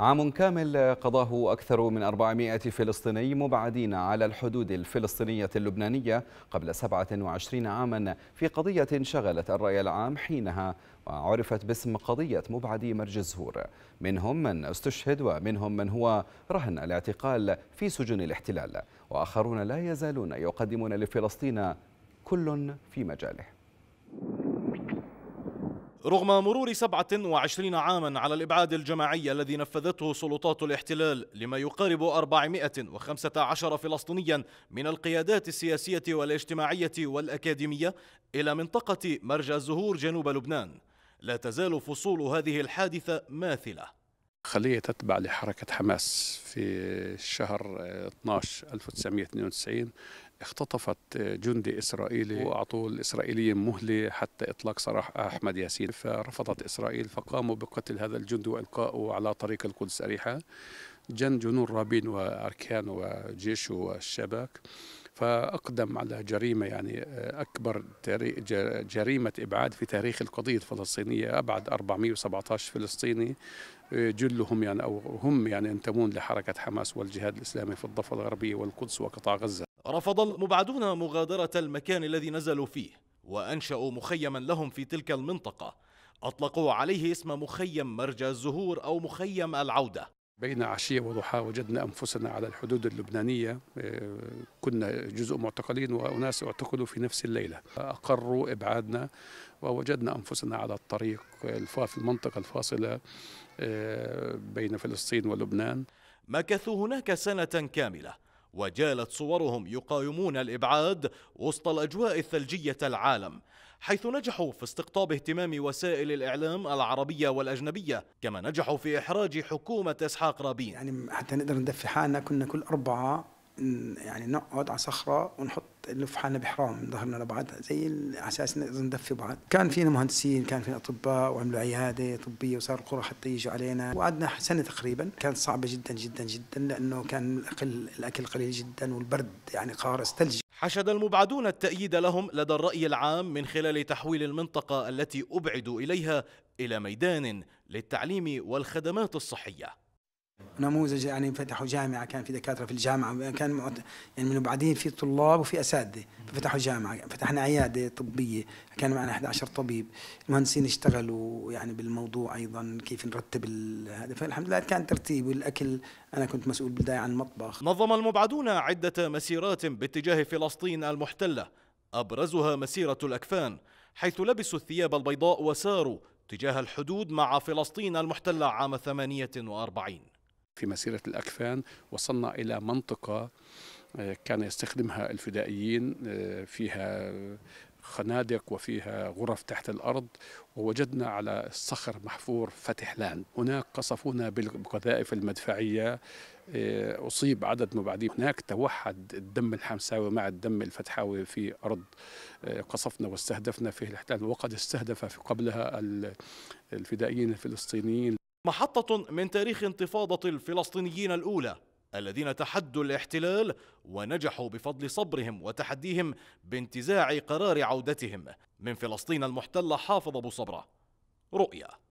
عام كامل قضاه أكثر من 400 فلسطيني مبعدين على الحدود الفلسطينية اللبنانية قبل 27 عاما في قضية شغلت الرأي العام حينها وعرفت باسم قضية مبعدي مرج الزهور منهم من استشهد ومنهم من هو رهن الاعتقال في سجن الاحتلال وآخرون لا يزالون يقدمون لفلسطين كل في مجاله رغم مرور 27 عاما على الإبعاد الجماعي الذي نفذته سلطات الاحتلال لما يقارب 415 فلسطينيا من القيادات السياسية والاجتماعية والأكاديمية إلى منطقة مرجى الزهور جنوب لبنان لا تزال فصول هذه الحادثة ماثلة خلية تتبع لحركة حماس في شهر 12 1992 اختطفت آه، جندي إسرائيلي وأعطوا الإسرائيليين مهلة حتى إطلاق سراح أحمد ياسين فرفضت إسرائيل فقاموا بقتل هذا الجندي وإلقائه على طريق القدس أريحة جن جنون رابين وأركان وجيش والشباك فأقدم على جريمة يعني آه، أكبر جريمة إبعاد في تاريخ القضية الفلسطينية أبعد 417 فلسطيني آه، جلهم يعني أو هم يعني ينتمون لحركة حماس والجهاد الإسلامي في الضفة الغربية والقدس وقطاع غزة رفض المبعدون مغادرة المكان الذي نزلوا فيه وأنشأوا مخيما لهم في تلك المنطقة أطلقوا عليه اسم مخيم مرجى الزهور أو مخيم العودة بين عشية وضحاها وجدنا أنفسنا على الحدود اللبنانية آه، كنا جزء معتقلين وأناس اعتقلوا في نفس الليلة أقروا إبعادنا ووجدنا أنفسنا على الطريق في المنطقة الفاصلة آه، بين فلسطين ولبنان مكثوا هناك سنة كاملة وجالت صورهم يقاومون الإبعاد وسط الأجواء الثلجية العالم حيث نجحوا في استقطاب اهتمام وسائل الإعلام العربية والأجنبية كما نجحوا في إحراج حكومة إسحاق رابين يعني حتى نقدر ندفي حالنا كنا كل أربعة يعني نقعد على صخره ونحط نلف حالنا بحرام من ظهرنا لبعض زي على اساس ندفي بعض، كان فينا مهندسين، كان فينا اطباء وعملوا عياده طبيه وصار القرى حتى يجوا علينا، وقعدنا سنه تقريبا، كانت صعبه جدا جدا جدا لانه كان الاكل الاكل قليل جدا والبرد يعني قارس ثلج حشد المبعدون التأييد لهم لدى الرأي العام من خلال تحويل المنطقة التي أبعدوا إليها إلى ميدان للتعليم والخدمات الصحية نموذج يعني فتحوا جامعه كان في دكاتره في الجامعه كان يعني من بعدين في طلاب وفي اساتذه فتحوا جامعه فتحنا عياده طبيه كان معنا 11 طبيب المهندسين اشتغلوا يعني بالموضوع ايضا كيف نرتب هذا فالحمد لله كان ترتيب والاكل انا كنت مسؤول بالبدايه عن المطبخ نظم المبعدون عده مسيرات باتجاه فلسطين المحتله ابرزها مسيره الاكفان حيث لبسوا الثياب البيضاء وساروا تجاه الحدود مع فلسطين المحتله عام 48 في مسيرة الأكفان وصلنا إلى منطقة آه، كان يستخدمها الفدائيين آه، فيها خنادق وفيها غرف تحت الأرض ووجدنا على الصخر محفور فتح لان هناك قصفونا بالقذائف المدفعية آه، أصيب عدد مبعدين هناك توحد الدم الحمساوي مع الدم الفتحاوي في أرض قصفنا واستهدفنا فيه الاحتلال وقد استهدف في قبلها الفدائيين الفلسطينيين محطة من تاريخ انتفاضة الفلسطينيين الأولى الذين تحدوا الاحتلال ونجحوا بفضل صبرهم وتحديهم بانتزاع قرار عودتهم من فلسطين المحتلة حافظ أبو صبرة رؤيا